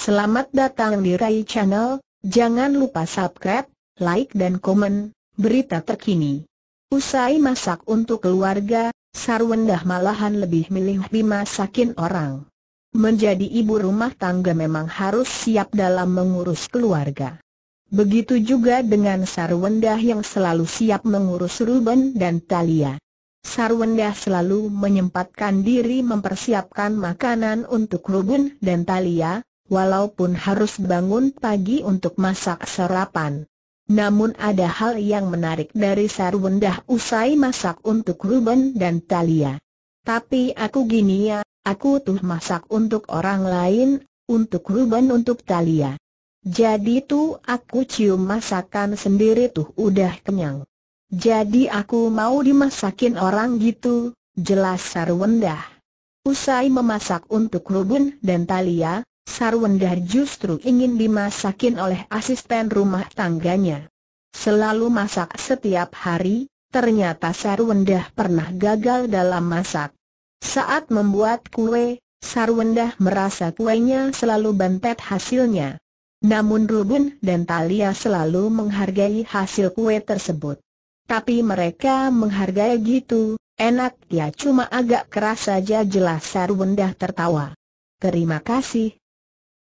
Selamat datang di Rai Channel, jangan lupa subscribe, like dan komen, berita terkini. Usai masak untuk keluarga, Sarwendah malahan lebih milih dimasakin orang. Menjadi ibu rumah tangga memang harus siap dalam mengurus keluarga. Begitu juga dengan Sarwendah yang selalu siap mengurus Ruben dan Talia. Sarwendah selalu menyempatkan diri mempersiapkan makanan untuk Ruben dan Talia, walaupun harus bangun pagi untuk masak sarapan. Namun ada hal yang menarik dari Sarwendah usai masak untuk Ruben dan Talia. Tapi aku gini ya, aku tuh masak untuk orang lain, untuk Ruben untuk Talia. Jadi tuh aku cium masakan sendiri tuh udah kenyang. Jadi aku mau dimasakin orang gitu, jelas Sarwendah. Usai memasak untuk Ruben dan Talia, Sarwendar justru ingin dimasakin oleh asisten rumah tangganya. Selalu masak setiap hari, ternyata Sarwendah pernah gagal dalam masak. Saat membuat kue, Sarwendah merasa kuenya selalu bantet hasilnya. Namun Rubun dan Talia selalu menghargai hasil kue tersebut. Tapi mereka menghargai gitu, enak ya cuma agak keras saja jelas Sarwendah tertawa. Terima kasih,